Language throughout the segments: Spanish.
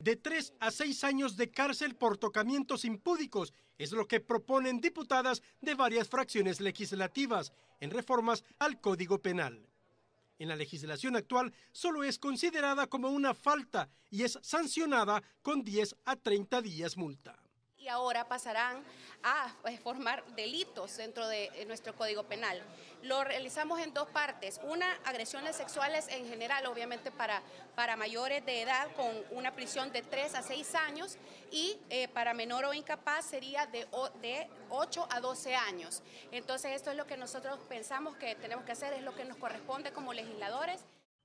de tres a seis años de cárcel por tocamientos impúdicos. Es lo que proponen diputadas de varias fracciones legislativas en reformas al Código Penal. En la legislación actual solo es considerada como una falta y es sancionada con 10 a 30 días multa ahora pasarán a eh, formar delitos dentro de eh, nuestro Código Penal. Lo realizamos en dos partes, una agresiones sexuales en general, obviamente para, para mayores de edad con una prisión de 3 a 6 años y eh, para menor o incapaz sería de, de 8 a 12 años. Entonces esto es lo que nosotros pensamos que tenemos que hacer, es lo que nos corresponde como legisladores.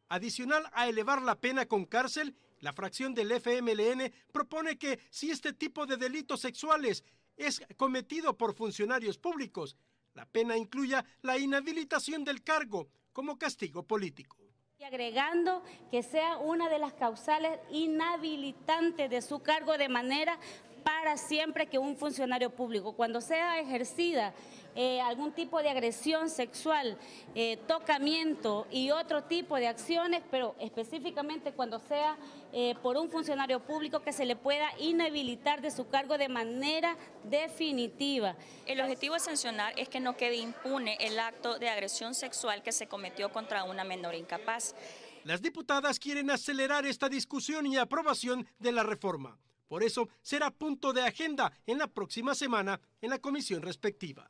Adicional a elevar la pena con cárcel, la fracción del FMLN propone que si este tipo de delitos sexuales es cometido por funcionarios públicos, la pena incluya la inhabilitación del cargo como castigo político. Y agregando que sea una de las causales inhabilitantes de su cargo de manera para siempre que un funcionario público, cuando sea ejercida eh, algún tipo de agresión sexual, eh, tocamiento y otro tipo de acciones, pero específicamente cuando sea eh, por un funcionario público que se le pueda inhabilitar de su cargo de manera definitiva. El objetivo de sancionar es que no quede impune el acto de agresión sexual que se cometió contra una menor incapaz. Las diputadas quieren acelerar esta discusión y aprobación de la reforma. Por eso será punto de agenda en la próxima semana en la comisión respectiva.